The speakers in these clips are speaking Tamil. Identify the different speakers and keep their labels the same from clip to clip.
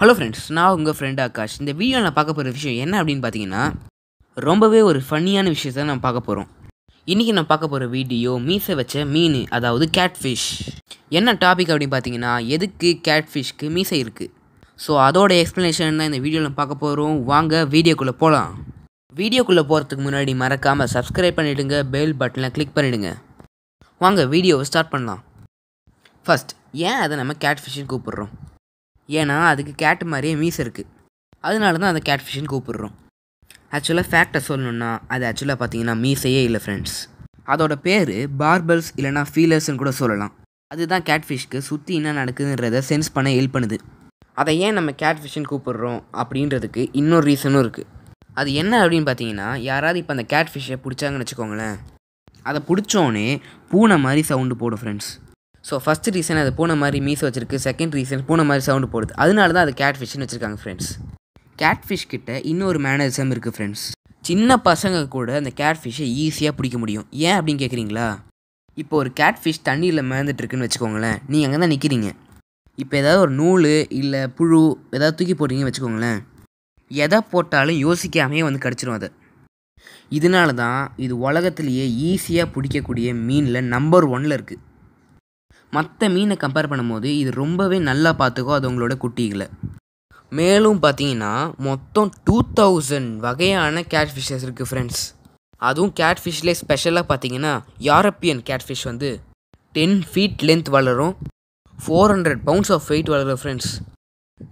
Speaker 1: ஹலோ ஃப்ரெண்ட்ஸ் நான் உங்கள் ஃப்ரெண்ட் ஆகாஷ் இந்த வீடியோ நான் பார்க்க போகிற விஷயம் என்ன அப்படின்னு பார்த்தீங்கன்னா ரொம்பவே ஒரு ஃபன்னியான விஷயத்தை நான் பார்க்க போகிறோம் இன்றைக்கி நான் பார்க்க போகிற வீடியோ மீசை வச்ச மீன் அதாவது கேட்ஃபிஷ் என்ன டாபிக் அப்படின்னு பார்த்தீங்கன்னா எதுக்கு கேட்ஃபிஷ்க்கு மீசை இருக்குது ஸோ அதோட எக்ஸ்ப்ளனேஷன் தான் இந்த வீடியோவில் பார்க்க போகிறோம் வாங்க வீடியோக்குள்ளே போகலாம் வீடியோக்குள்ளே போகிறதுக்கு முன்னாடி மறக்காமல் சப்ஸ்கிரைப் பண்ணிவிடுங்க பெல் பட்டனில் கிளிக் பண்ணிவிடுங்க வாங்க வீடியோவை ஸ்டார்ட் பண்ணலாம் ஃபஸ்ட் ஏன் அதை நம்ம கேட்ஃபிஷ்ஷுன்னு கூப்பிட்றோம் ஏன்னா அதுக்கு கேட் மாதிரியே மீஸ் இருக்குது அதனால தான் அந்த கேட் ஃபிஷ்ஷுன்னு கூப்பிடுறோம் ஆக்சுவலாக ஃபேக்டை சொல்லணுன்னா அது ஆக்சுவலாக பார்த்தீங்கன்னா மீசையே இல்லை ஃப்ரெண்ட்ஸ் அதோட பேர் பார்பல்ஸ் இல்லைனா ஃபீலர்ஸ்னு கூட சொல்லலாம் அதுதான் கேட்ஃபிஷ்க்கு சுற்றி என்ன நடக்குதுன்றத சென்ஸ் பண்ண ஹெல்ப் பண்ணுது அதை ஏன் நம்ம கேட்ஃபிஷ்ஷுன்னு கூப்பிடுறோம் அப்படின்றதுக்கு இன்னொரு ரீசனும் இருக்குது அது என்ன அப்படின்னு பார்த்தீங்கன்னா யாராவது இப்போ அந்த கேட்ஃபிஷ்ஷை பிடிச்சாங்கன்னு வச்சுக்கோங்களேன் அதை பிடிச்சோன்னே பூனை மாதிரி சவுண்டு போடும் ஃப்ரெண்ட்ஸ் ஸோ ஃபஸ்ட் ரீசன் அது போன மாதிரி மீஸ் வச்சிருக்கு செகண்ட் ரீசன் போன மாதிரி சவுண்டு போடுது அதனால தான் அது கேட் ஃபிஷ்னு வச்சுருக்காங்க ஃப்ரெண்ட்ஸ் கேட் ஃபிஷ் கிட்ட இன்னொரு மேனரிசம் இருக்குது ஃப்ரெண்ட்ஸ் சின்ன பசங்க கூட அந்த கேட் ஃபிஷ்ஷை ஈஸியாக பிடிக்க முடியும் ஏன் அப்படின்னு கேட்குறீங்களா இப்போ ஒரு கேட் ஃபிஷ் தண்ணியில் மேந்துட்டுருக்குன்னு வச்சுக்கோங்களேன் நீங்கள் அங்கே தான் நிற்கிறீங்க இப்போ ஏதாவது ஒரு நூல் இல்லை புழு ஏதாவது தூக்கி போட்டீங்கன்னு வச்சுக்கோங்களேன் எதை போட்டாலும் யோசிக்காமையே வந்து கடிச்சிடும் அது இதனால தான் இது உலகத்திலேயே ஈஸியாக பிடிக்கக்கூடிய மீனில் நம்பர் ஒன்னில் இருக்குது மற்ற மீனை கம்பேர் பண்ணும்போது இது ரொம்பவே நல்லா பார்த்துக்கும் அது உங்களோட குட்டிகளை மேலும் பார்த்தீங்கன்னா மொத்தம் டூ தௌசண்ட் வகையான கேட் ஃபிஷ்ஷஸ் இருக்குது ஃப்ரெண்ட்ஸ் அதுவும் கேட் ஃபிஷ்லேயே ஸ்பெஷலாக பார்த்தீங்கன்னா யூரோப்பியன் கேட் ஃபிஷ் வந்து டென் ஃபீட் லென்த் வளரும் four hundred pounds of weight வளரும் ஃப்ரெண்ட்ஸ்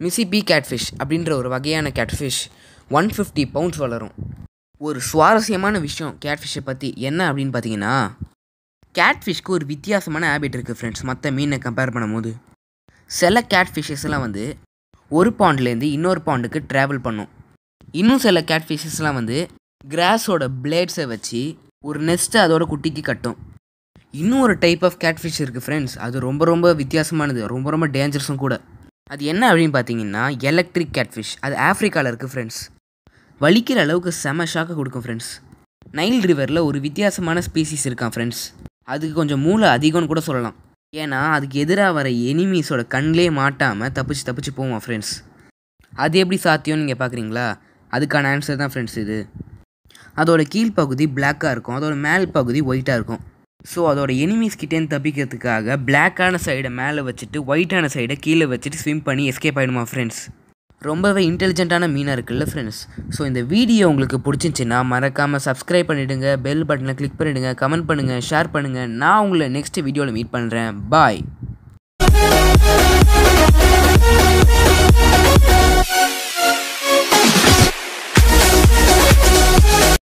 Speaker 1: மிசிபி கேட்ஃபிஷ் அப்படின்ற ஒரு வகையான கேட்ஃபிஷ் ஒன் ஃபிஃப்டி பவுண்ட்ஸ் வளரும் ஒரு சுவாரஸ்யமான விஷயம் கேட்ஃபிஷை பற்றி என்ன அப்படின்னு பார்த்தீங்கன்னா கேட்ஃபிஷ்க்கு ஒரு வித்தியாசமான ஹேபிட் இருக்குது ஃப்ரெண்ட்ஸ் மற்ற மீனை கம்பேர் பண்ணும்போது சில கேட்ஃபிஷஸ்லாம் வந்து ஒரு பாண்ட்லேருந்து இன்னொரு பாண்டுக்கு ட்ராவல் பண்ணும் இன்னும் சில கேட்ஃபிஷஸ்லாம் வந்து கிராஸோட பிளேட்ஸை வச்சு ஒரு நெஸ்ட்டை அதோட குட்டிக்கு கட்டும் இன்னும் ஒரு டைப் ஆஃப் கேட்ஃபிஷ் இருக்குது ஃப்ரெண்ட்ஸ் அது ரொம்ப ரொம்ப வித்தியாசமானது ரொம்ப ரொம்ப டேஞ்சரஸும் கூட அது என்ன அப்படின்னு பார்த்தீங்கன்னா எலக்ட்ரிக் கேட்ஃபிஷ் அது ஆஃப்ரிக்காவில் இருக்குது ஃப்ரெண்ட்ஸ் வலிக்கிற அளவுக்கு செம ஷாக்கை கொடுக்கும் ஃப்ரெண்ட்ஸ் நைல் ரிவரில் ஒரு வித்தியாசமான ஸ்பீசிஸ் இருக்கான் ஃப்ரெண்ட்ஸ் அதுக்கு கொஞ்சம் மூளை அதிகம்னு கூட சொல்லலாம் ஏன்னா அதுக்கு எதிராக வர எனிமீஸோட கண்ணிலே மாட்டாமல் தப்பிச்சு தப்பிச்சு போவோம் ஃப்ரெண்ட்ஸ் அது எப்படி சாத்தியம்னு நீங்கள் பார்க்குறீங்களா அதுக்கான ஆன்சர் தான் ஃப்ரெண்ட்ஸ் இது அதோட கீழ்ப்பகுதி பிளாக்காக இருக்கும் அதோட மேல் பகுதி ஒயிட்டாக இருக்கும் ஸோ அதோட எனிமீஸ் கிட்டேன்னு தப்பிக்கிறதுக்காக பிளாக்கான சைடை மேலே வச்சுட்டு ஒயிட்டான சைடை கீழே வச்சுட்டு ஸ்விம் பண்ணி எஸ்கேப் ஆகிடுமா ஃப்ரெண்ட்ஸ் ரொம்பவே இன்டெலிஜென்ட்டான மீனாக இருக்குல்ல ஃப்ரெண்ட்ஸ் ஸோ இந்த வீடியோ உங்களுக்கு பிடிச்சிச்சின்னா மறக்காமல் சப்ஸ்கிரைப் பண்ணிவிடுங்க பெல் பட்டனை கிளிக் பண்ணிவிடுங்க கமெண்ட் பண்ணுங்கள் ஷேர் பண்ணுங்கள் நான் உங்களை நெக்ஸ்ட் வீடியோவில் மீட் பண்ணுறேன் பாய்